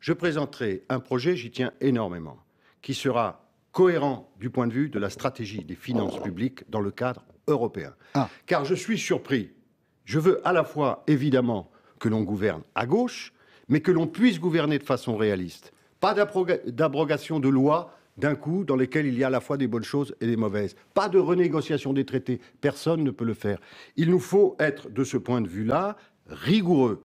je présenterai un projet, j'y tiens énormément, qui sera cohérent du point de vue de la stratégie des finances publiques dans le cadre européen. Ah. Car je suis surpris. Je veux à la fois, évidemment, que l'on gouverne à gauche, mais que l'on puisse gouverner de façon réaliste. Pas d'abrogation de lois d'un coup dans lesquelles il y a à la fois des bonnes choses et des mauvaises. Pas de renégociation des traités. Personne ne peut le faire. Il nous faut être, de ce point de vue-là, rigoureux.